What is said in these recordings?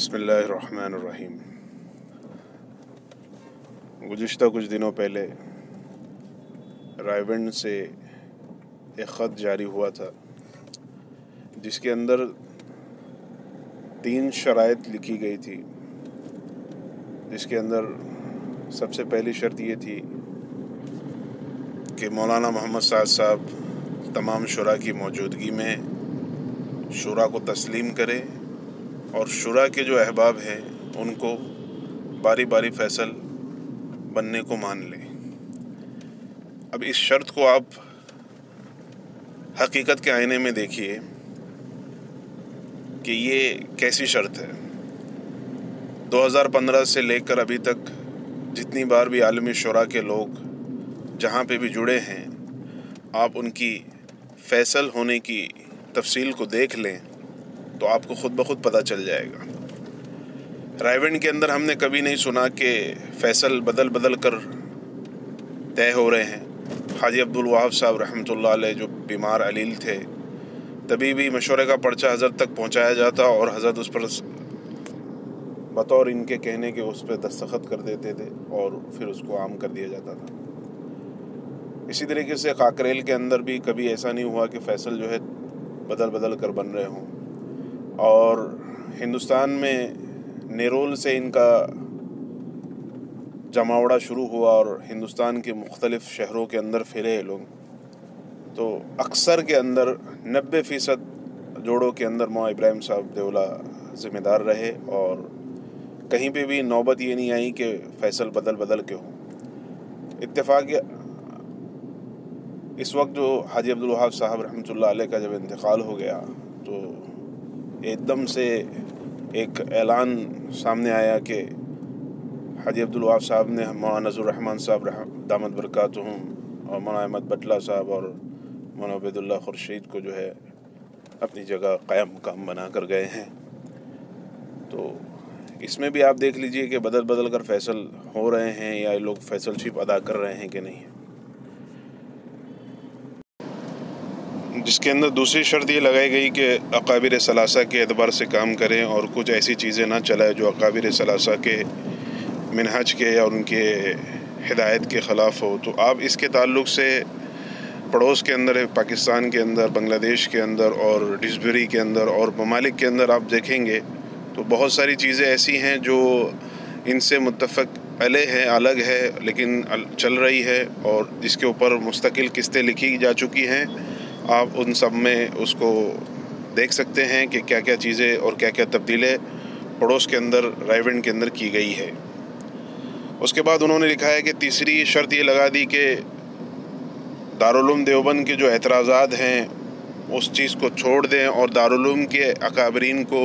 बसमीम गुज्त कुछ दिनों पहले रायबंड से एक ख़त जारी हुआ था जिसके अंदर तीन शरात लिखी गई थी जिसके अंदर सबसे पहली शर्त ये थी कि मौलाना मोहम्मद साज़ साहब तमाम शुरा की मौजूदगी में शुरा को तस्लीम करें और शुरा के जो अहबाब हैं उनको बारी बारी फैसल बनने को मान लें अब इस शर्त को आप हकीकत के आईने में देखिए कि ये कैसी शर्त है 2015 से लेकर अभी तक जितनी बार भी आलमी शुरा के लोग जहाँ पे भी जुड़े हैं आप उनकी फैसल होने की तफसील को देख लें तो आपको खुद ब खुद पता चल जाएगा रायविंड के अंदर हमने कभी नहीं सुना कि फैसल बदल बदल कर तय हो रहे हैं हाजी अब्दुल वहाब साहब रहमत जो बीमार अलील थे तभी भी मशवरे का पर्चा हज़रत तक पहुंचाया जाता और हज़रत उस पर बतौर इनके कहने के उस पर दस्तखत कर देते थे और फिर उसको आम कर दिया जाता था इसी तरीके से काकरेल के अंदर भी कभी ऐसा नहीं हुआ कि फैसल जो है बदल बदल कर बन रहे हों और हिंदुस्तान में नेरोल से इनका जमावड़ा शुरू हुआ और हिंदुस्तान के मुख्तलिफ़ शहरों के अंदर फैले लोग तो अक्सर के अंदर नब्बे फ़ीसद जोड़ों के अंदर मौ इब्राहिम साहब देवला ज़िम्मेदार रहे और कहीं पे भी नौबत ये नहीं आई कि फैसल बदल बदल के हों इतफाक इस वक्त जो हाजी अब्दुल साहब रहमतुल्लाह ला का जब इंतकाल हो गया तो एकदम से एक ऐलान सामने आया कि हाजी अब्दुलवाफ़ साहब ने मौलाना रहमान साहब दामद बरकत और मौलाना अहमद बटला साहब और मौलाना उबैदुल्ला खुर्शीद को जो है अपनी जगह कायम मुकाम बना कर गए हैं तो इसमें भी आप देख लीजिए कि बदल बदल कर फैसल हो रहे हैं या लोग फैसलशिप अदा कर रहे हैं कि नहीं जिसके अंदर दूसरी शर्त ये लगाई गई कि अकाबिर सलासा के अतबार से काम करें और कुछ ऐसी चीज़ें ना चलाएं जो अकाबिर सलासा के मिनहज के या उनके हिदायत के ख़िलाफ़ हो तो आप इसके ताल्लुक से पड़ोस के अंदर पाकिस्तान के अंदर बांग्लादेश के अंदर और डिस्बरी के अंदर और ममालिक के अंदर आप देखेंगे तो बहुत सारी चीज़ें ऐसी हैं जो इनसे मुतफ़ अले है अलग है लेकिन चल रही है और इसके ऊपर मुस्तकिल किस्तें लिखी जा चुकी हैं आप उन सब में उसको देख सकते हैं कि क्या क्या चीज़ें और क्या क्या तब्दीलें पड़ोस के अंदर रायविंड के अंदर की गई है उसके बाद उन्होंने लिखा है कि तीसरी शर्त ये लगा दी कि दारुलूम देवबंद के जो एतराज़ात हैं उस चीज़ को छोड़ दें और दारुलूम के अकाबरीन को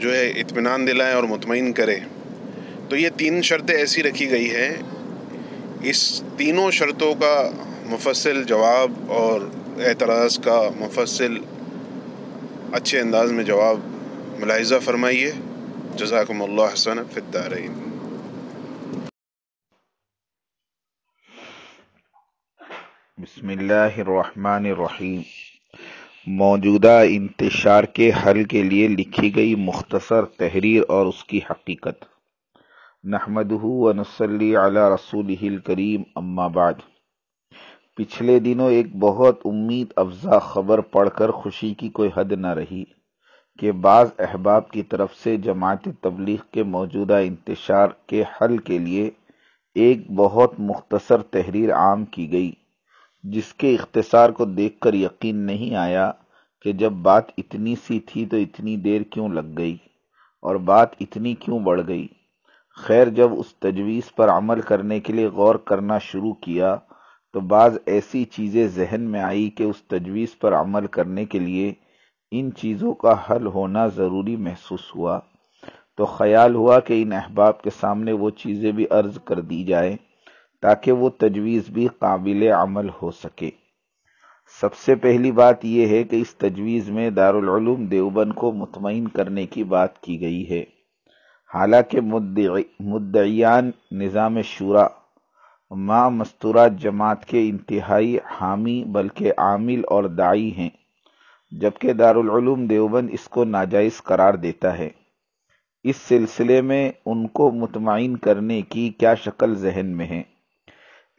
जो है इतमान दिलाएं और मुतमिन करें तो ये तीन शर्तें ऐसी रखी गई हैं इस तीनों शर्तों का मुफसल जवाब और एतराज़ का मुफसल अच्छे अंदाज में जवाब मुलायजा फरमाइए जजाकमल हसन फिदार बसमीम मौजूदा इंतशार के हल के लिए लिखी गई मुख्तसर तहरीर और उसकी हकीकत नहमदहू वनसली अला रसूल करीम अम्माबाद पिछले दिनों एक बहुत उम्मीद अफजा खबर पढ़कर खुशी की कोई हद न रही कि बाज़ अहबाब की तरफ से जमात तबलीग के मौजूदा इंतशार के हल के लिए एक बहुत मुख्तसर तहरीर आम की गई जिसके इख्तसार को देख कर यकीन नहीं आया कि जब बात इतनी सी थी तो इतनी देर क्यों लग गई और बात इतनी क्यों बढ़ गई खैर जब उस तजवीज़ पर अमल करने के लिए गौर करना शुरू किया तो बाज़ ऐसी चीज़ें जहन में आई कि उस तजवीज़ पर अमल करने के लिए इन चीज़ों का हल होना ज़रूरी महसूस हुआ तो ख्याल हुआ कि इन अहबाब के सामने वो चीज़ें भी अर्ज़ कर दी जाए ताकि वो तजवीज़ भी काबिल अमल हो सके सबसे पहली बात यह है कि इस तजवीज़ में दारूम देवबंद को मुतमिन करने की बात की गई है हालांकि मुद्दयान निज़ाम शूरा माँ मस्तूरा जमात के इंतहाई हामी बल्कि आमिल और दाई हैं जबकि दारुलूम देवबंद इसको नाजायज़ करार देता है इस सिलसिले में उनको मुतमिन करने की क्या शक्ल जहन में है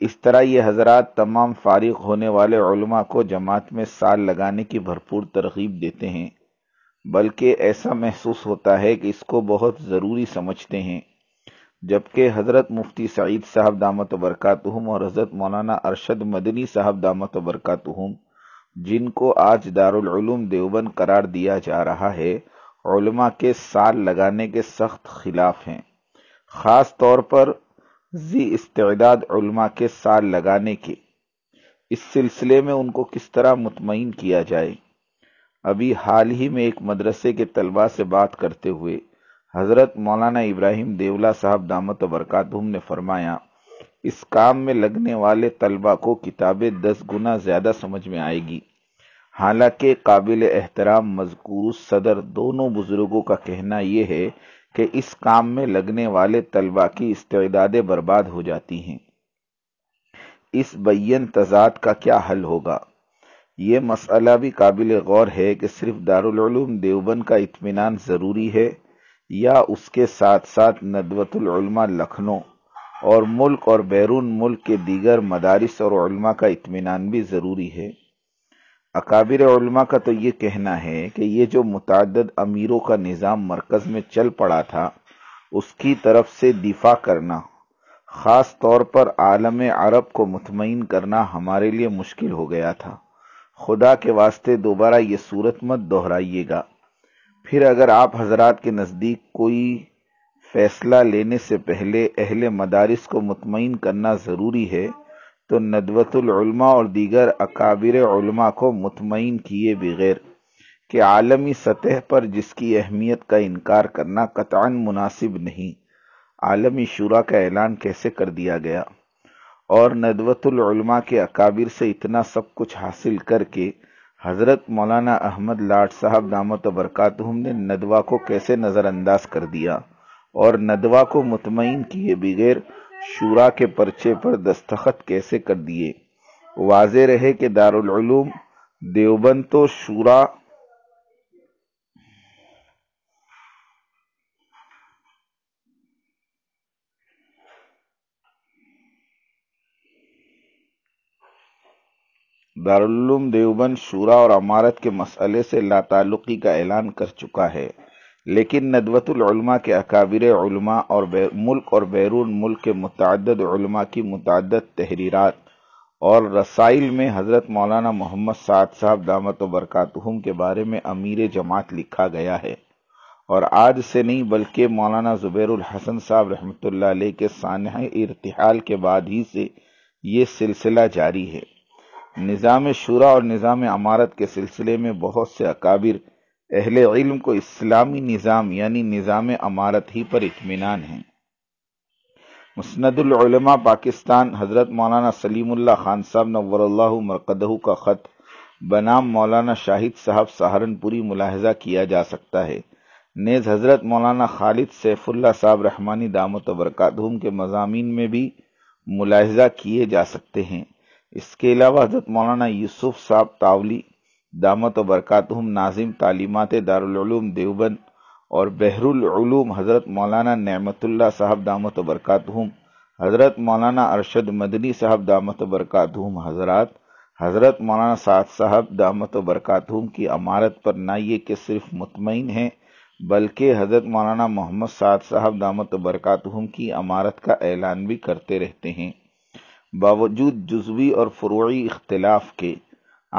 इस तरह ये हजरात तमाम फारिग होने वाले उलमा को जमात में साल लगाने की भरपूर तरगीब देते हैं बल्कि ऐसा महसूस होता है कि इसको बहुत ज़रूरी समझते हैं जबकि हज़रत मुफ्ती सईद साहब दामत हम और हज़रत मौलाना अरशद मदनी साहब दामत बरकत हम जिनको आज दारुलूम देवबंद करार दिया जा रहा है के साल लगाने के सख्त खिलाफ हैं ख़ास तौर पर जी इस्तेदाद के साल लगाने के इस सिलसिले में उनको किस तरह मुतमिन किया जाए अभी हाल ही में एक मदरसे के तलबा से बात करते हुए हजरत मौलाना इब्राहिम देवला साहब दामत बरकातहम ने फरमाया इस काम में लगने वाले तलबा को किताबें दस गुना ज़्यादा समझ में आएगी हालांकि काबिल एहतराम मजकूर सदर दोनों बुज़ुर्गों का कहना यह है कि इस काम में लगने वाले तलबा की इस्तेदादें बर्बाद हो जाती हैं इस बैन तजाद का क्या हल होगा ये मसला भी काबिल गौर है कि सिर्फ दारुलूम देवबंद का इतमान ज़रूरी है या उसके साथ साथ नदवतुलमा लखनऊ और मुल्क और बैरून मुल्क के दीगर मदारस और का इतमान भी ज़रूरी है अकाबिर का तो ये कहना है कि ये जो मुतद अमीरों का निज़ाम मरकज़ में चल पड़ा था उसकी तरफ से दिफा करना ख़ास तौर पर आलम अरब को मतमिन करना हमारे लिए मुश्किल हो गया था खुदा के वास्ते दोबारा ये सूरत मत दोहराइएगा फिर अगर आप हजरात के नज़दीक कोई फैसला लेने से पहले अहल मदारस को मुतमिन करना ज़रूरी है तो नदवतुलमा और दीगर अकाबिर को मुतमिन किए बगैर कि आलमी सतह पर जिसकी अहमियत का इनकार करना कतान मुनासिब नहीं आलमी शुरा का ऐलान कैसे कर दिया गया और नदवतुलमा के अकाबिर से इतना सब कुछ हासिल करके हज़रत मौलाना अहमद लाट साहब दामत बरक़ात ने नदवा को कैसे नज़रअंदाज कर दिया और नदवा को मुतमिन किए बगैर शुरा के पर्चे पर दस्तखत कैसे कर दिए वाज रहे कि दारुलूम देवबंद तो शुरा दारुल्लुम देवबंद शूरा और अमारत के मसले से लातालुकी का ऐलान कर चुका है लेकिन नदवतुलमा के अकाबिर और मुल्क और बैरून मुल्क के मतदद की मतद तहरीर और रसाइल में हज़रत मौलाना मोहम्मद साद साहब दामत हम के बारे में अमीर जमात लिखा गया है और आज से नहीं बल्कि मौलाना ज़ुबैरुल हसन साहब रहमत के सानह इरतहाल के बाद ही से ये सिलसिला जारी है निज़ाम शुरा और निज़ाम अमारत के सिलसिले में बहुत से अकाबिर अहल इल्म को इस्लामी निज़ाम यानी निज़ाम अमारत ही पर इतमान हैं मुस्ंदलमा पाकिस्तान हज़रत मौलाना सलीमुल्ला खान साहब नवर मरकदह का ख़त बनाम मौलाना शाहिद साहब सहारनपुरी मुलाहजा किया जा सकता है नेज हज़रत मौलाना खालिद सैफुल्ला साहब रहमानी दामत बरकतहम के मजामी में भी मुलाहजा किए जा सकते हैं इसके अलावा हजरत मौलाना यूसुफ साहब तावली दामत बरकतहम नाजिम तालीमत दारूम देवबंद और बहरुलूम हज़रत मौलाना नमतुल्ला साहब दामत बरकतहम हज़रत मौलाना अरशद मदनी साहब दामत बरकतहम हजरत हज़रत मौलाना साद साहब दामत बरकतहम की अमारत पर ना ये कि सिर्फ मुतमिन हैं बल्कि हज़रत मौलाना मोहम्मद साद साहब दामत बरकतहम की अमारत का ऐलान भी करते रहते हैं बावजूद जुजवी और फ्रोई इख्तलाफ के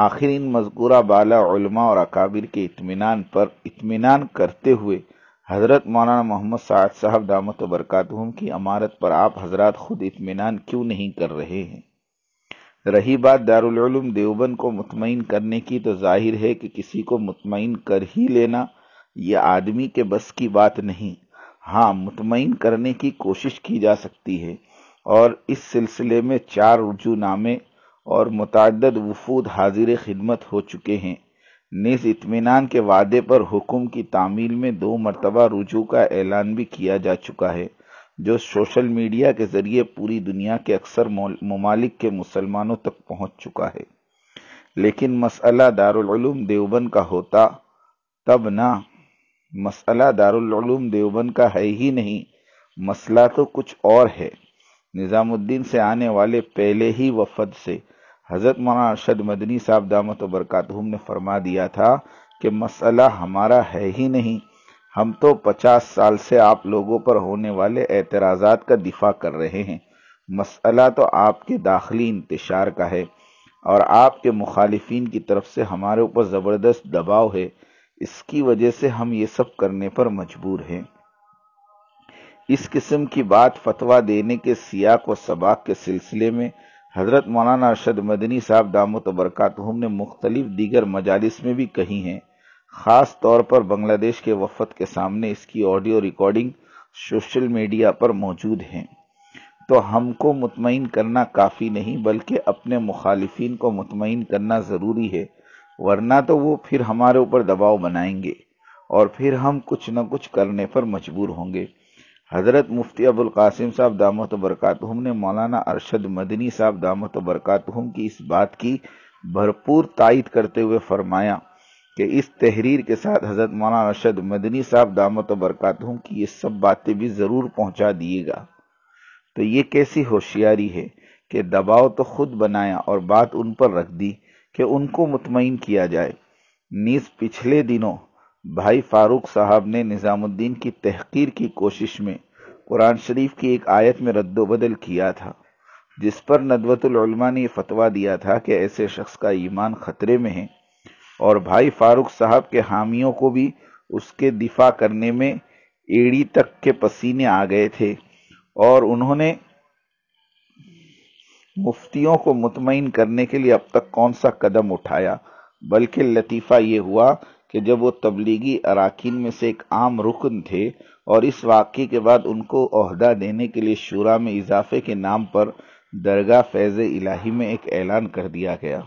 आखिर इन मजकूरा बाला और अकाबिर के इतमान पर इतमान करते हुए हज़रत मौलाना मोहम्मद साद साहब दामत बरक़ात की अमारत पर आप हजरत खुद इतमान क्यों नहीं कर रहे हैं रही बात दारुलूम देवबंद को मुतमिन करने की तो जाहिर है कि किसी को मुतमिन कर ही लेना यह आदमी के बस की बात नहीं हाँ मुतमिन करने की कोशिश की जा सकती है और इस सिलसिले में चार रुजू नामे और मुतद वफूद हाजिर खिदमत हो चुके हैं निज इतमान के वादे पर हुक्म की तामील में दो मरतबा रुजू का ऐलान भी किया जा चुका है जो सोशल मीडिया के ज़रिए पूरी दुनिया के अक्सर ममालिक के मुसलमानों तक पहुंच चुका है लेकिन मसला दारुलूम देवबंद का होता तब ना मसला दारुलूम देवबंद का है ही नहीं मसला तो कुछ और है निज़ामुद्दीन से आने वाले पहले ही वफद से हज़रत मौलाना अरशद मदनी साहब दामत बरकातहम ने फरमा दिया था कि मसला हमारा है ही नहीं हम तो पचास साल से आप लोगों पर होने वाले एतराज का दिफा कर रहे हैं मसला तो आपके दाखिली इंतशार का है और आपके मुखालफन की तरफ से हमारे ऊपर ज़बरदस्त दबाव है इसकी वजह से हम ये सब करने पर मजबूर हैं इस किस्म की बात फतवा देने के सियाक व सबाक के सिलसिले में हजरत मौलाना अरशद मदनी साहब दामो बरकत ने मुख्तलिफ दीगर मजालिस में भी कही हैं ख़ास तौर पर बांग्लादेश के वफद के सामने इसकी ऑडियो रिकॉर्डिंग सोशल मीडिया पर मौजूद हैं तो हमको मुतमिन करना काफ़ी नहीं बल्कि अपने मुखालफी को मुतमिन करना ज़रूरी है वरना तो वो फिर हमारे ऊपर दबाव बनाएंगे और फिर हम कुछ न कुछ करने पर मजबूर होंगे हज़रत मुफ्ती अबुल कासिम साहब दामत बरक़ातहम ने मौलाना अरशद मदनी साहब दामत बरक़ातहम की इस बात की भरपूर तायद करते हुए फरमाया कि इस तहरीर के साथ हज़रत मौलाना अरशद मदनी साहब दामत बरक़ातहम की ये सब बातें भी ज़रूर पहुंचा दिएगा तो ये कैसी होशियारी है कि दबाव तो खुद बनाया और बात उन पर रख दी कि उनको मुतमिन किया जाए नीज पिछले दिनों भाई फारूक साहब ने निज़ामुद्दीन की तहकीर की कोशिश में कुरान शरीफ की एक आयत में रद्दबदल किया था जिस पर नदवतुलमा ने फतवा दिया था कि ऐसे शख्स का ईमान ख़तरे में है और भाई फारूक साहब के हामियों को भी उसके दिफा करने में एड़ी तक के पसीने आ गए थे और उन्होंने मुफ्तियों को मुतमिन करने के लिए अब तक कौन सा कदम उठाया बल्कि लतीफ़ा ये हुआ कि जब वो तबलीगी अराकीन में से एक आम रुकन थे और इस वाक़े के बाद उनको अहदा देने के लिए शुरा में इजाफे के नाम पर दरगाह फैज़ इलाही में एक ऐलान कर दिया गया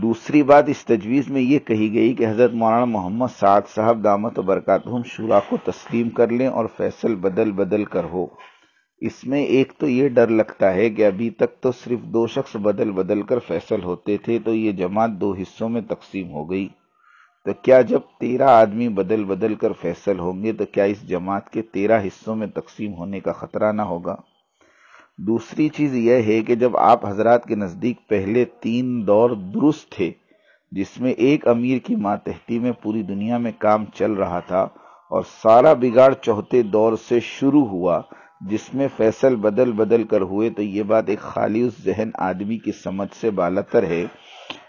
दूसरी बात इस तजवीज़ में ये कही गई कि हज़रत मौलाना मोहम्मद साद साहब दामत बरकत शुरा को तस्लीम कर लें और फैसल बदल बदल कर हो इसमें एक तो ये डर लगता है कि अभी तक तो सिर्फ दो शख्स बदल बदल कर फैसल होते थे तो ये जमात दो हिस्सों में तकसीम हो गई तो क्या जब तेरह आदमी बदल बदल कर फैसल होंगे तो क्या इस जमात के तेरह हिस्सों में तकसीम होने का ख़तरा ना होगा दूसरी चीज़ यह है कि जब आप हजरात के नज़दीक पहले तीन दौर दुरुस्त थे जिसमें एक अमीर की मातहती में पूरी दुनिया में काम चल रहा था और सारा बिगाड़ चौथे दौर से शुरू हुआ जिसमें फैसल बदल बदल कर हुए तो ये बात एक खाली उस जहन आदमी की समझ से बालतर है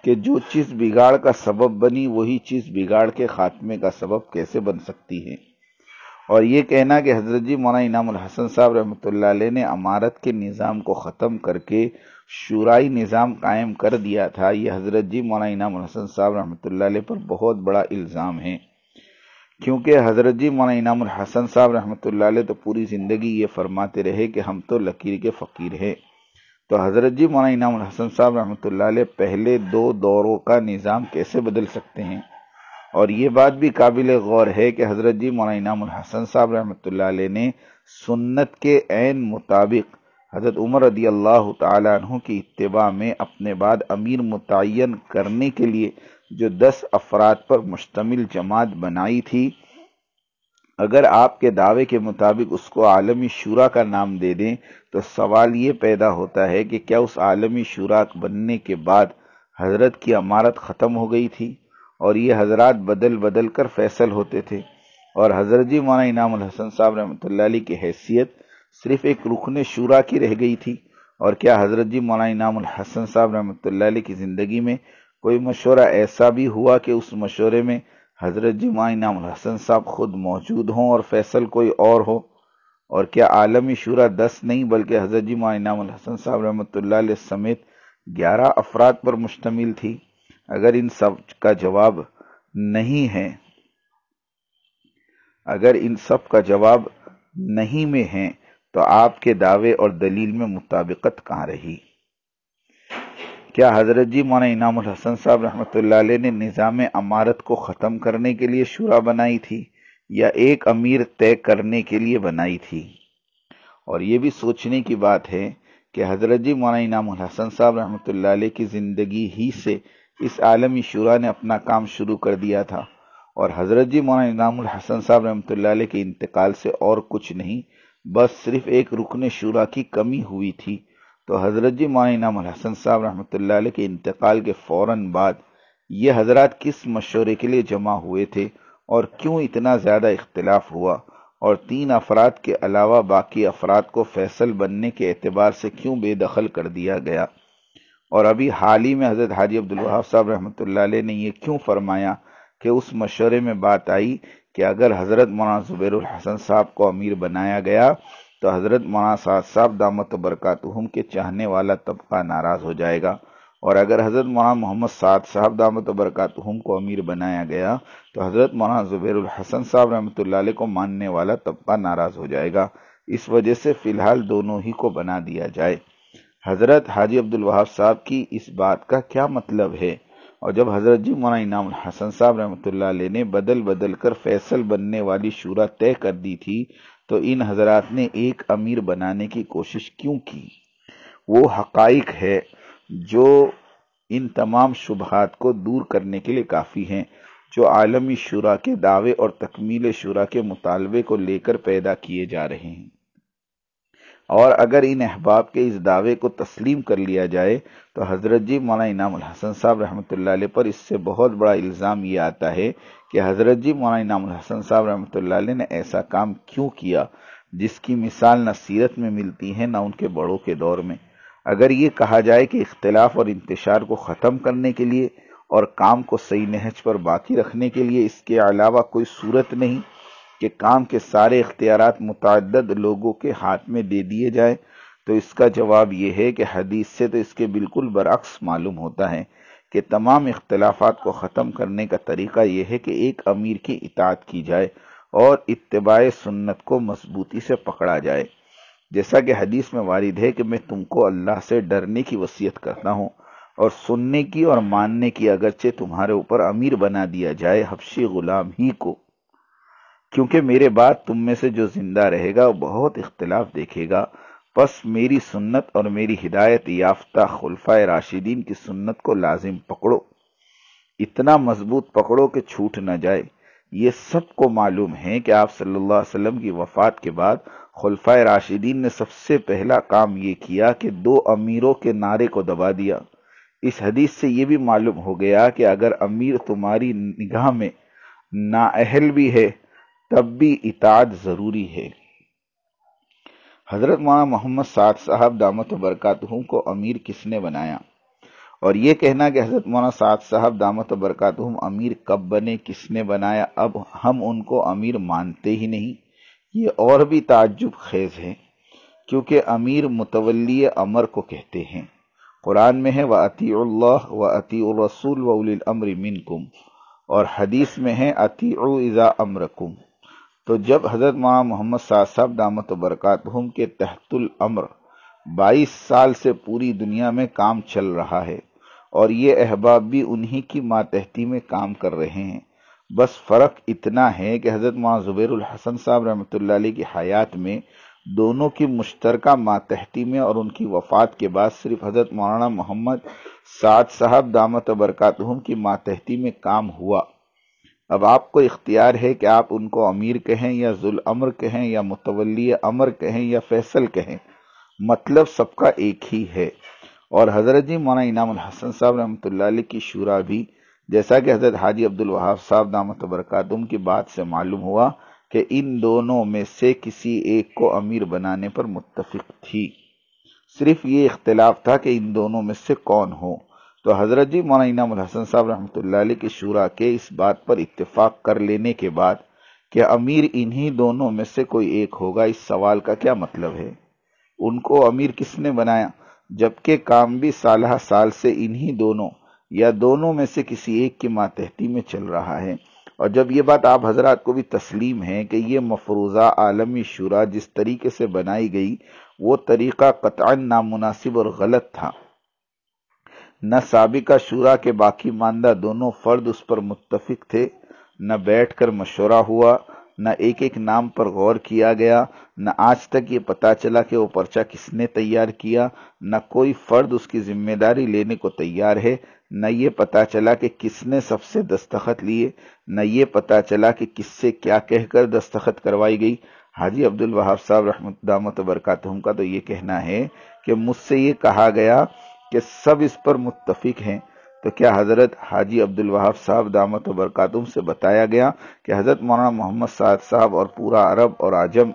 कि जो चीज बिगाड़ का सबब बनी वही चीज बिगाड़ के खात्मे का सबब कैसे बन सकती है और ये कहना कि हजरत जी मौना इनाम हसन साहब रहमत ने अमारत के निज़ाम को ख़त्म करके शुराई निज़ाम कायम कर दिया था ये हजरत जी मौना इनाम हसन साहब रहमत पर बहुत बड़ा इल्ज़ाम है क्योंकि हज़रत जी मौना इनाम हसन साहब रहमत तो पूरी ज़िंदगी ये फरमाते रहे कि हम तो लकीर के फ़कीर हैं तो हज़रत जी मौना इनाम हसन साहब रहमत पहले दो दौरों का निज़ाम कैसे बदल सकते हैं और ये बात भी काबिल गौर है कि हज़रत जी मौना इनाम हसन साहब रहमत ने सुन्नत के ऐन मुताबिक हज़रत उमर रदी अल्लाह तु की इतबा में अपने बाद अमीर मुतन करने के लिए जो दस अफराद पर मुश्तमिल जमात बनाई थी अगर आपके दावे के मुताबिक उसको आलमी शुरा का नाम दे दें तो सवाल ये पैदा होता है कि क्या उस आलमी शुरा बनने के बाद हजरत की अमारत ख़त्म हो गई थी और ये हजरत बदल बदल कर फैसल होते थे और हजरत जी मौना इनाम हसन साहब रमत की हैसियत सिर्फ एक रुकन शुरा की रह गई थी और क्या हजरत जी मौना इनाम हसन साहब रमत की ज़िंदगी में कोई मशवरा ऐसा भी हुआ कि उस मशवरे में हजरत जुमा इनाम हसन साहब खुद मौजूद हों और फैसल कोई और हो और क्या आलमी शुरा दस नहीं बल्कि हजरत जुमा इनाम हसन साहब रहमत समेत ग्यारह अफराद पर मुश्तमिल थी अगर इन सब का जवाब नहीं है अगर इन सब का जवाब नहीं में है तो आपके दावे और दलील में मुताबिकत कहाँ रही क्या हज़रत जी मौना इनामुल हसन साहब रहमत ने निज़ाम अमारत को ख़त्म करने के लिए शुरा बनाई थी या एक अमीर तय करने के लिए बनाई थी और ये भी सोचने की बात है कि हज़रत जी मौना इनामुल हसन साहब रहमत की ज़िंदगी ही से इस आलमी शुरा ने अपना काम शुरू कर दिया था और हज़रत जी मौना इनामुल हसन साहब रहमत के इंतकाल से और कुछ नहीं बस सिर्फ़ एक रुकन शुरा की कमी हुई थी तो हज़रत जी माइनाम हसन साहब रहमत के इंतकाल के फ़ौर बाद ये हजरत किस मशवरे के लिए जमा हुए थे और क्यों इतना ज़्यादा इख्तलाफ हुआ और तीन अफराद के अलावा बाकी अफराद को फैसल बनने के एतबार से क्यों बेदखल कर दिया गया और अभी हाल ही में हज़रत हाजी अब्दुल्वाहाब साहब रहमत ने यह क्यों फरमाया कि उस मशवरे में बात आई कि अगर हज़रत मौना जुबेर हसन साहब को अमीर बनाया गया तो हज़रत मौलाना साहब साहब दामत तो हम के चाहने वाला तबका नाराज़ हो जाएगा और अगर हज़रत मौलाना मोहम्मद साद साहब दामत तो हम को अमीर बनाया गया तो हज़रत मौलाना ज़ुबैर हसन साहब रहमत को मानने वाला तबका नाराज़ हो जाएगा इस वजह से फ़िलहाल दोनों ही को बना दिया जाए हज़रत हाजी अब्दुल वहाब साहब की इस बात का क्या मतलब है और जब हज़रत जी मौना इनाम हसन साहब रहमत ने बदल बदल कर फैसल बनने वाली शूरा तय कर दी थी तो इन हजरात ने एक अमीर बनाने की कोशिश क्यों की वो हकाइक है जो इन तमाम शुबहत को दूर करने के लिए काफ़ी हैं जो आलमी शुरा के दावे और तकमील शुरा के मुतालबे को लेकर पैदा किए जा रहे हैं और अगर इन अहबाब के इस दावे को तस्लीम कर लिया जाए तो हज़रत जी मौलाना इनाम हसन साहब रहमत पर इससे बहुत बड़ा इल्ज़ाम ये आता है कि हज़रत जी मौलाना इनाम हसन साहब रहमत ने ऐसा काम क्यों किया जिसकी मिसाल न सीरत में मिलती है ना उनके बड़ों के दौर में अगर ये कहा जाए कि इख्तलाफ और इंतशार को ख़त्म करने के लिए और काम को सही नहज पर बाकी रखने के लिए इसके अलावा कोई सूरत नहीं कि काम के सारे इख्तियार मुतद लोगों के हाथ में दे दिए जाए तो इसका जवाब यह है कि हदीस से तो इसके बिल्कुल बरक्स मालूम होता है कि तमाम इख्तलाफात को ख़त्म करने का तरीका यह है कि एक अमीर की इतात की जाए और इतबा सुन्नत को मजबूती से पकड़ा जाए जैसा कि हदीस में वारिद है कि मैं तुमको अल्लाह से डरने की वसीयत करता हूँ और सुनने की और मानने की अगरचे तुम्हारे ऊपर अमीर बना दिया जाए हबशी गुलाम ही को क्योंकि मेरे बाद तुम में से जो जिंदा रहेगा वो बहुत इख्तलाफ देखेगा बस मेरी सुन्नत और मेरी हिदायत याफ्ता खुलफा राशिदीन की सुन्नत को लाजिम पकड़ो इतना मजबूत पकड़ो कि छूट ना जाए ये सबको मालूम है कि आप सल्लल्लाहु अलैहि वसल्लम की वफ़ात के बाद खुलफा राशिदीन ने सबसे पहला काम ये किया कि दो अमीरों के नारे को दबा दिया इस हदीस से यह भी मालूम हो गया कि अगर अमीर तुम्हारी निगाह में नाअहल भी है तब भी इताद ज़रूरी है हज़रत माना मोहम्मद साद साहब दामत बरकत को अमीर किसने बनाया और ये कहना कि हज़रत माना साद साहब दामत बरकत अमीर कब बने किसने बनाया अब हम उनको अमीर मानते ही नहीं ये और भी ताज्जुब खेज है क्योंकि अमीर मुतवली अमर को कहते हैं कुरान में है व अतील्ला व अतीसूल मिन मिनकुम और हदीस में है अतीज़ा अमरकुम तो जब हजरत माँ मोहम्मद साहब दामत हम के तहतुल अम्र 22 साल से पूरी दुनिया में काम चल रहा है और ये अहबाब भी उन्हीं की मातहती में काम कर रहे हैं बस फ़र्क इतना है कि हज़रत माँ ज़ुबैर हसन साहब रहमत की हयात में दोनों की मुश्तर मातहती में और उनकी वफात के बाद सिर्फ हज़रत मौलाना मोहम्मद साद साहब दामत तो बरकतहम की मातहती में काम हुआ अब आपको इख्तियार है कि आप उनको अमीर कहें या जुल अमर कहें या मुतवली अमर कहें या फैसल कहें मतलब सबका एक ही है और हज़रत जी मौना इनाम हसन साहब रहमत की शुरा भी जैसा कि हज़रत हाजी अब्दुल वहाब साहब दामत बरकातुम की बात से मालूम हुआ कि इन दोनों में से किसी एक को अमीर बनाने पर मुतफिक थी सिर्फ ये इख्तलाफ था कि इन दोनों में से कौन हो तो हज़रत जी मौना इनाम हसन साहब रहमत के शूरा के इस बात पर इत्तेफाक कर लेने के बाद कि अमीर इन्हीं दोनों में से कोई एक होगा इस सवाल का क्या मतलब है उनको अमीर किसने बनाया जबकि काम भी सालह साल से इन्हीं दोनों या दोनों में से किसी एक की मातहती में चल रहा है और जब ये बात आप हजरात को भी तस्लीम है कि ये मफरूज़ा आलमी शुरा जिस तरीके से बनाई गई वो तरीक़ा कतान नामुनासिब और गलत था न सबिका शूरा के बाकी मानदा दोनों फर्द उस पर मुत्तफिक थे न बैठकर मशवरा हुआ न एक एक नाम पर गौर किया गया न आज तक ये पता चला कि वो पर्चा किसने तैयार किया न कोई फर्द उसकी जिम्मेदारी लेने को तैयार है न ये पता चला कि किसने सबसे दस्तखत लिए न ये पता चला कि किससे क्या कहकर दस्तखत करवाई गई हाजी अब्दुल वहाब साहब रहमत दामत बरकत का तो ये कहना है कि मुझसे ये कहा गया कि सब इस पर मुत्तफिक हैं तो क्या हज़रत हाजी अब्दुल वहाब साहब दामत बरकातुम से बताया गया कि हज़रत मौलाना मोहम्मद साद साहब और पूरा अरब और आजम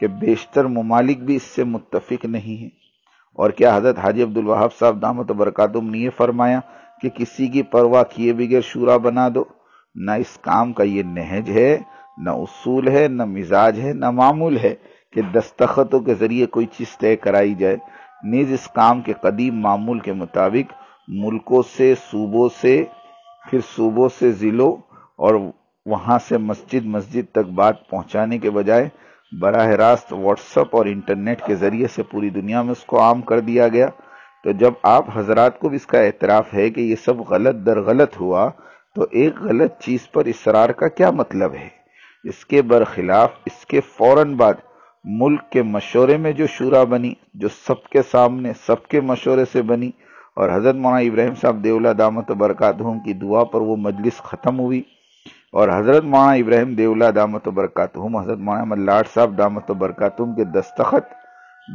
के बेशतर ममालिक भी इससे मुत्तफिक नहीं हैं और क्या हज़रत हाजी अब्दुल वहाब साहब दामत बरकातुम ने यह फरमाया कि किसी की परवाह किए बगैर शूरा बना दो न इस काम का ये नहज है न उसूल है न मिजाज है न मामूल है कि दस्तखतों के ज़रिए कोई चीज़ तय कराई जाए निज इस काम के कदीम मामूल के मुताबिक मुल्कों से सूबों से फिर सूबों से ज़िलों और वहाँ से मस्जिद मस्जिद तक बात पहुँचाने के बजाय बरह रास्त व्हाट्सअप और इंटरनेट के ज़रिए से पूरी दुनिया में उसको आम कर दिया गया तो जब आप हजरात को भी इसका एतराफ़ है कि ये सब गलत दर गलत हुआ तो एक गलत चीज़ पर इसरार का क्या मतलब है इसके बरखिलाफ इसके फ़ौर बाद मुल्क के मशोरे में जो शूरा बनी जो सबके सामने सबके मशोरे से बनी और हज़रत मौलाना इब्राहिम साहब देवला दामत बरक़ात की दुआ पर वो मजलिस ख़त्म हुई और हज़रत मौना इब्राहिम देवला दामत बरक़ात हज़रत मौना मल्लाट साहब दामत बरक़ात के दस्तखत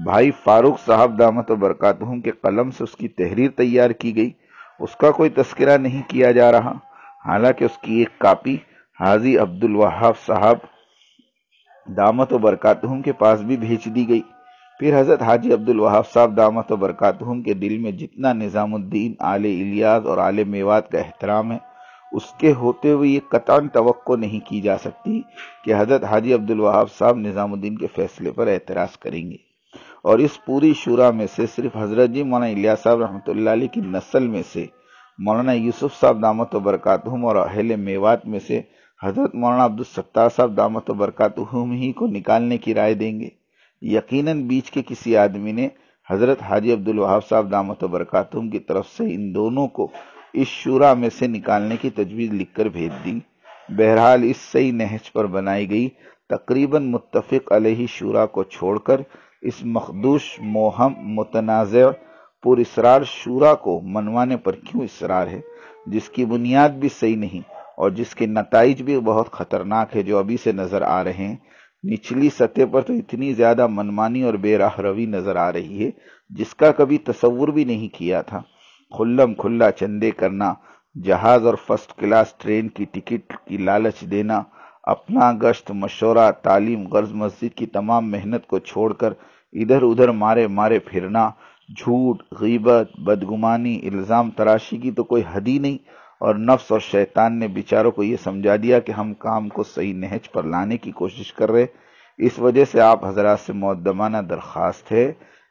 भाई फारूक साहब दामत बरक़ात के कलम से उसकी तहरीर तैयार की गई उसका कोई तस्करा नहीं किया जा रहा हालांकि उसकी एक कापी हाजी अब्दुल वहाब साहब दामत बरकातहम के पास भी भेज दी गई फिर हजरत हाजी अब्दुल वहाब साहब दामत बरकातहम के दिल में जितना निज़ामुद्दीन आले इलियास और आले मेवात का एहतराम है उसके होते हुए ये कतान तो नहीं की जा सकती कि हजरत हाजी अब्दुल वहाब साहब निज़ामुद्दीन के फैसले पर एतराज़ करेंगे और इस पूरी शुरा में से सिर्फ हजरत जी मौलाना इलिया साहब रहमत की नस्ल में से मौलाना यूसुफ साहब दामत बरकातहम और अहले मेवात में से हजरत मौलाना अब्दुल सत्तार साहब दामत बरकत ही को निकालने की राय देंगे यकीनन बीच के किसी आदमी ने हजरत हाजी अब्दुल वहाब साहब दामत बरकतम की तरफ से इन दोनों को इस शुरा में से निकालने की तजवीज़ लिखकर भेज दी बहरहाल इस सही नहज पर बनाई गई तकरीबन मुत्तफिक अलही शुरा को छोड़कर इस मखदूश मोहम मुतनाज़ पुरसरार शुरा को मनवाने पर क्यों इसरार है जिसकी बुनियाद भी सही नहीं और जिसके नतज भी बहुत खतरनाक है जो अभी से नजर आ रहे हैं निचली सतह पर तो इतनी ज्यादा मनमानी और बेराह रवि नजर आ रही है जिसका कभी तस्वुर भी नहीं किया था खुल्लम खुल्ला चंदे करना जहाज और फर्स्ट क्लास ट्रेन की टिकट की लालच देना अपना गश्त मशोरा तालीम गर्ज मस्जिद की तमाम मेहनत को छोड़कर इधर उधर मारे मारे फिरना झूठ गीबत बदगुमानी इल्ज़ाम तराशी की तो कोई हद ही नहीं और नफ्स और शैतान ने बिचारों को यह समझा दिया कि हम काम को सही नहज पर लाने की कोशिश कर रहे इस वजह से आप हजरात से मुद्दमाना दरख्वास्त है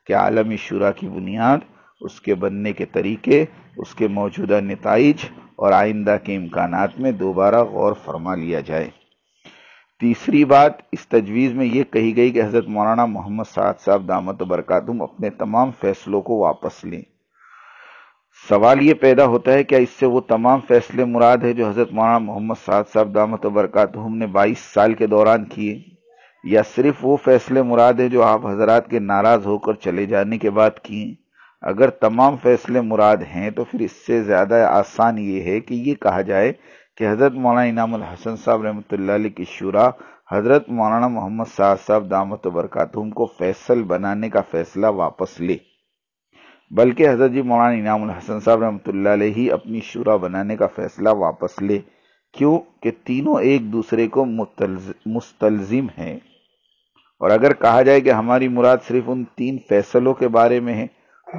कि आलमी शुरा की बुनियाद उसके बनने के तरीके उसके मौजूदा नतज और आइंदा के इम्कान में दोबारा गौर फरमा लिया जाए तीसरी बात इस तजवीज़ में यह कही गई कि हज़रत मौलाना मोहम्मद साद साहब दामत बरकतम अपने तमाम फ़ैसलों को वापस लें सवाल ये पैदा होता है क्या इससे वो तमाम फैसले मुराद है जो हज़रत मौलाना मोहम्मद साद साहब दामत बरकत ने बाईस साल के दौरान किए या सिर्फ वो फैसले मुराद है जो आप हजरात के नाराज़ होकर चले जाने के बाद किए अगर तमाम फैसले मुराद हैं तो फिर इससे ज़्यादा आसान ये है कि ये कहा जाए कि हज़रत मौलाना इनाम हसन साहब रहमत की शुरा हज़रत मौलाना मोहम्मद साद साहब दामत बरकत को फैसल बनाने का फैसला वापस ले बल्कि हजरत जी मौलाना इनाम हसन साहब रहमत ही अपनी शुरा बनाने का फैसला वापस ले क्यों कि तीनों एक दूसरे को मुस्तलजिम हैं और अगर कहा जाए कि हमारी मुराद सिर्फ उन तीन फैसलों के बारे में है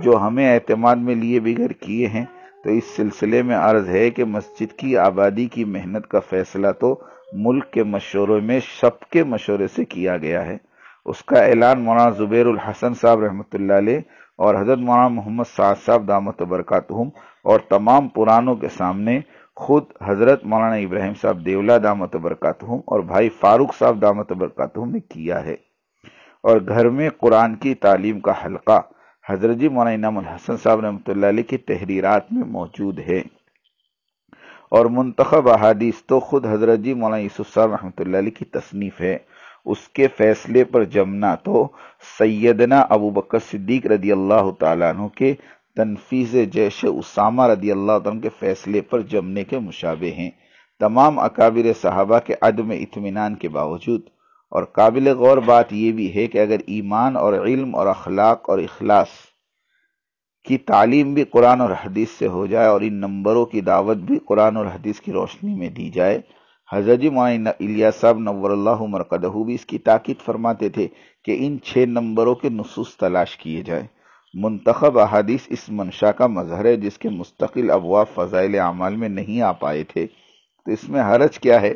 जो हमें एतमाद में लिए बिगर किए हैं तो इस सिलसिले में अर्ज है कि मस्जिद की आबादी की मेहनत का फैसला तो मुल्क के मशोरों में सबके मशोरे से किया गया है उसका ऐलान मौलाना जुबैर हसन साहब रहमत और हजरत मौलाना मोहम्मद साद साहब दामत बरकत और तमाम पुरानों के सामने खुद हजरत मौलाना इब्राहिम साहब देवला दामत बरकतहम और भाई फारूक साहब दामत बरकत ने किया है और घर में कुरान की तालीम का हलका हजरत जी मौलाना इनाम हसन साहब रमत की तहरीरात में मौजूद है और मुंतब अहादीस तो खुद हजरत जी मौलाना यूसुफ साहब रहमत की तसनीफ़ है उसके फैसले पर जमना तो सैदना अबू बकर सिद्दीक रदी अल्लाह तु के तनफीज जैश उसामा रदी अल्लाह के फैसले पर जमने के मुशावे हैं तमाम अकाबिर साहबा के अदम इतमान के बावजूद और काबिल गौर बात यह भी है कि अगर ईमान और इल्म और अखलाक और अखलास की तालीम भी कुरान और हदीस से हो जाए और इन नंबरों की दावत भी कुरान और हदीस की रोशनी में दी जाए हजरत मौलाना इलिया साहब नवर मरकदहू भी इसकी ताकीद फरमाते थे कि इन छः नंबरों के नसूस तलाश किए जाए मुंतखब अहादीस इस मंशा का मजहर है जिसके मुस्तकिल अबवा फ़जाइल अमाल में नहीं आ पाए थे तो इसमें हरज क्या है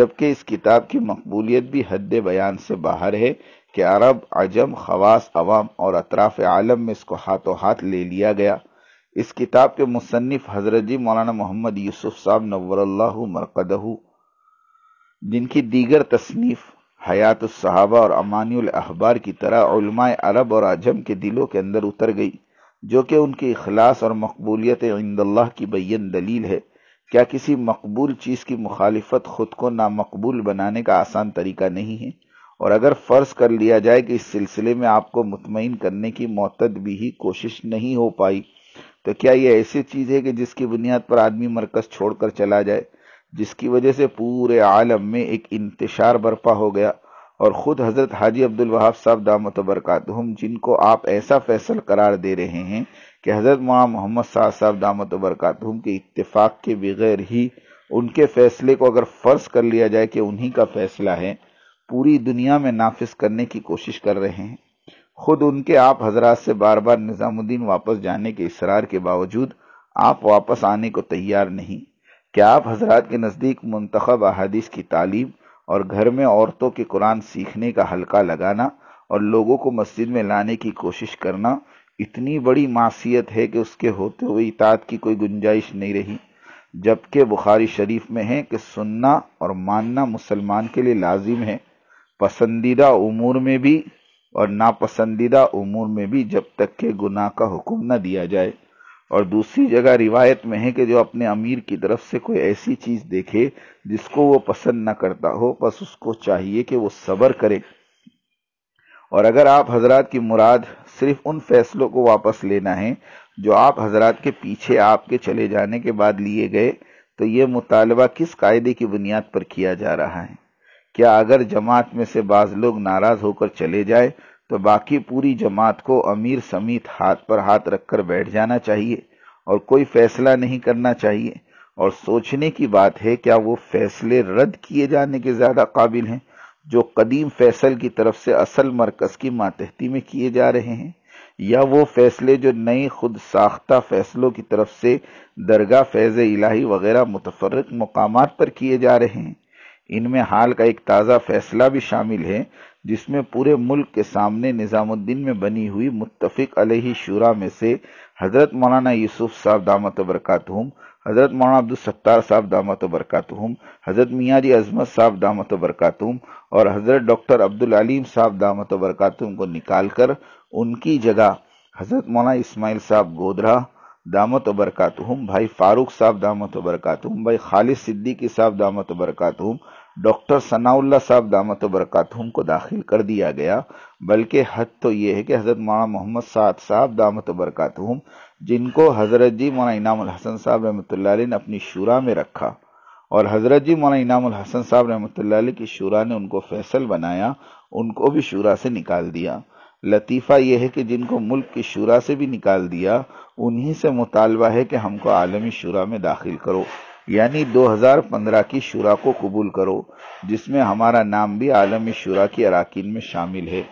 जबकि इस किताब की मकबूलियत भी हद बयान से बाहर है कि अरब अजम खवास अवाम और अतराफ आलम में इसको हाथों हाथ ले लिया गया इस किताब के मुसनफ़ हजरत मौलाना मोहम्मद यूसुफ साहब नवर मरकदहू जिनकी दीगर तसनीफ हयात सहाबा और अमानुल अहबार की तरह उलमाए अरब और आजम के दिलों के अंदर उतर गई जो कि उनके अखलास और मकबूलियत इंदल्ला की बैन दलील है क्या किसी मकबूल चीज़ की मुखालफत खुद को नामकबूल बनाने का आसान तरीका नहीं है और अगर फ़र्ज कर लिया जाए कि इस सिलसिले में आपको मुतमिन करने की मतद भी ही कोशिश नहीं हो पाई तो क्या यह ऐसी चीज़ है कि जिसकी बुनियाद पर आदमी मरकज़ छोड़कर चला जाए जिसकी वजह से पूरे आलम में एक इंतशार बर्पा हो गया और ख़ुद हज़रत हाजी अब्दुल वहाब साहब दामत बरकत हम जिनको आप ऐसा फैसल करार दे रहे हैं कि हज़रत माँ मोहम्मद शाह साहब दामत बरकत हम के इतफाक़ के बगैर ही उनके फैसले को अगर फ़र्ज कर लिया जाए कि उन्हीं का फैसला है पूरी दुनिया में नाफिज करने की कोशिश कर रहे हैं खुद उनके आप हजरात से बार बार निज़ामुद्दीन वापस जाने के इसरार के बावजूद आप वापस आने को तैयार नहीं क्या आप हजरात के नज़दीक मंतखब अहादीस की तालीम और घर में औरतों के कुरान सीखने का हल्का लगाना और लोगों को मस्जिद में लाने की कोशिश करना इतनी बड़ी मासीत है कि उसके होते हुए इताद की कोई गुंजाइश नहीं रही जबकि बुखारी शरीफ में है कि सुनना और मानना मुसलमान के लिए लाजिम है पसंदीदा उमूर में भी और नापसंदीदा उमूर में भी जब तक के गुनाह का हुक्म न दिया जाए और दूसरी जगह रिवायत में है कि जो अपने अमीर की तरफ से कोई ऐसी चीज़ देखे जिसको वो पसंद ना करता हो बस उसको चाहिए कि वो सबर करे और अगर आप हजरत की मुराद सिर्फ उन फैसलों को वापस लेना है जो आप हजरत के पीछे आपके चले जाने के बाद लिए गए तो ये मुतालबा किस कायदे की बुनियाद पर किया जा रहा है क्या अगर जमात में से बाज़ लोग नाराज़ होकर चले जाए तो बाकी पूरी जमात को अमीर समीत हाथ पर हाथ रखकर बैठ जाना चाहिए और कोई फैसला नहीं करना चाहिए और सोचने की बात है क्या वो फैसले रद्द किए जाने के ज़्यादा काबिल हैं जो कदीम फैसल की तरफ से असल मरकज़ की मातहती में किए जा रहे हैं या वो फैसले जो नए खुद साख्ता फैसलों की तरफ से दरगाह फैज़ इलाही वगैरह मुतफरक मकाम पर किए जा रहे हैं इनमें हाल का एक ताज़ा फैसला भी शामिल है जिसमें पूरे मुल्क के सामने निज़ामुद्दीन में बनी हुई मुतफ़िक अलही शुरा में से हज़रत मौलाना यूसुफ साहब दामत बरकत हूँ हज़रत मौलाना सत्तार साहब दामत बरकत हूँ हज़रत मियारी अजमत साहब दामत बरकत हूँ और हज़रत डॉक्टर अब्दुल अलीम साहब दामत बरकत को निकाल कर उनकी जगह हज़रत मौलाना इस्माइल साहब गोदरा दामत बरकत हूँ भाई फ़ारूक साहब दामत बरकत हूँ भाई खालिद सिद्दीकी साहब दामत बरकत हूँ डॉक्टर सनाउल्ला साहब दामत बरक़ातहम को दाखिल कर दिया गया बल्कि हद तो ये है कि हज़रत माना मोहम्मद साद साहब दामत बरक़ातहम जिनको हज़रत जी मौलाना इनाम हसन साहब रहमत ने अपनी शुरा में रखा और हज़रत जी मौलाना इनाम हसन साहब रहमत की शुरा ने उनको फैसल बनाया उनको भी शुरा से निकाल दिया लतीफ़ा यह है कि जिनको मुल्क की शुरा से भी निकाल दिया उन्हीं से मुतालबा है कि हमको आलमी शुरा में दाखिल करो यानी 2015 की शुरा को कबूल करो जिसमें हमारा नाम भी आलमी शुरा की अरकान में शामिल है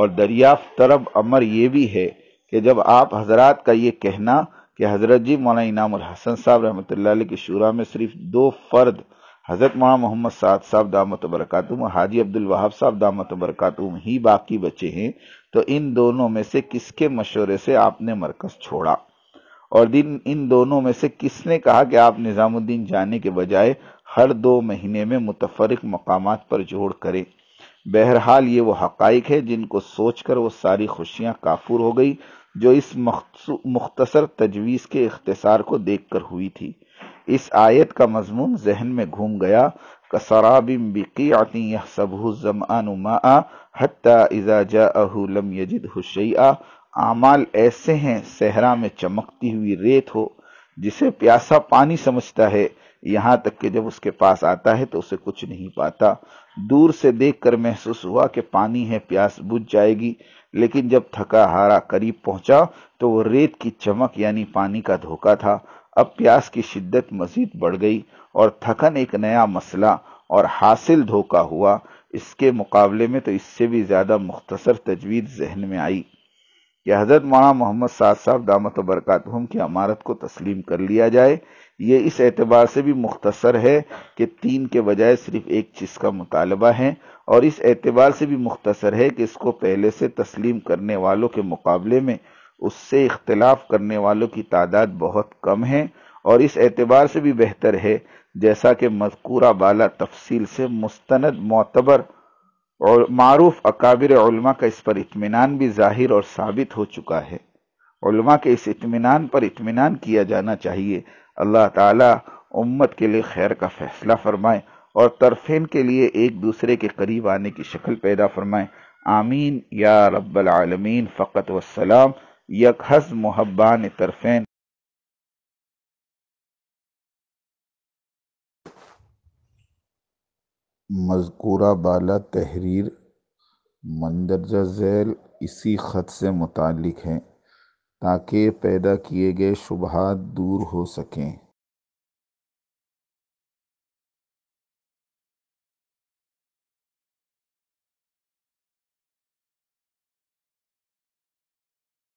और दरियाफ्त तरब अमर ये भी है कि जब आप हजरात का ये कहना कि हजरत जी मौलाना इनाम हसन साहब रहमत की शुरा में सिर्फ दो फ़र्द हज़रत मौलाना मोहम्मद साद साहब दामत बरकतम और हाजी अब्दुल वहाब साहब दामत बरकतम ही बाकी बचे हैं तो इन दोनों में से किसके मशवरे से आपने मरकज़ छोड़ा और दिन इन दोनों में से किसने कहा कि आप निज़ामुद्दीन जाने के बजाय हर दो महीने में मुतफरक मकाम पर जोड़ करें बहरहाल ये वो हक़ है जिनको सोच कर वो सारी खुशियाँ काफूर हो गई जो इस मुख्तसर तजवीज़ के इख्तसार को देख कर हुई थी इस आयत का मजमून जहन में घूम गया कसराबिम बिकियाती सबहु जमान हत्ता यजिद हुशैया आमाल ऐसे हैं सहरा में चमकती हुई रेत हो जिसे प्यासा पानी समझता है यहाँ तक कि जब उसके पास आता है तो उसे कुछ नहीं पाता दूर से देखकर महसूस हुआ कि पानी है प्यास बुझ जाएगी लेकिन जब थका हारा करीब पहुंचा तो वो रेत की चमक यानी पानी का धोखा था अब प्यास की शिद्दत मजीद बढ़ गई और थकन एक नया मसला और हासिल धोखा हुआ इसके मुकाबले में तो इससे भी ज्यादा मुख्तसर तजवीज जहन में आई कि हजरत माना मोहम्मद साद साहब दामत बरकतहम की अमारत को तस्लीम कर लिया जाए ये इस एतबार से भी मुख्तसर है कि तीन के बजाय सिर्फ एक चीज़ का मुतालबा है और इस एतबार से भी मुख्तसर है कि इसको पहले से तस्लीम करने वालों के मुकाबले में उससे इख्तलाफ करने वालों की तादाद बहुत कम है और इस एतबार से भी बेहतर है जैसा कि मजकूरा बाला तफसील से मुस्तंद मोतबर और मारूफ अकाबिर का इस पर इतमान भी जाहिर और साबित हो चुका है के इस इतमान पर इतमान किया जाना चाहिए अल्लाह ताला उम्मत के लिए खैर का फैसला फरमाए और तरफेन के लिए एक दूसरे के करीब आने की शक्ल पैदा फरमाए आमीन या रब्बल आलमीन फ़कत वसलाम यक हज़ मोहब्बान तरफेन मज़कूरा बाला तहरीर मंदरजा झैल इसी ख़त से मुतक़ है ताकि पैदा किए गए शुबहत दूर हो सकें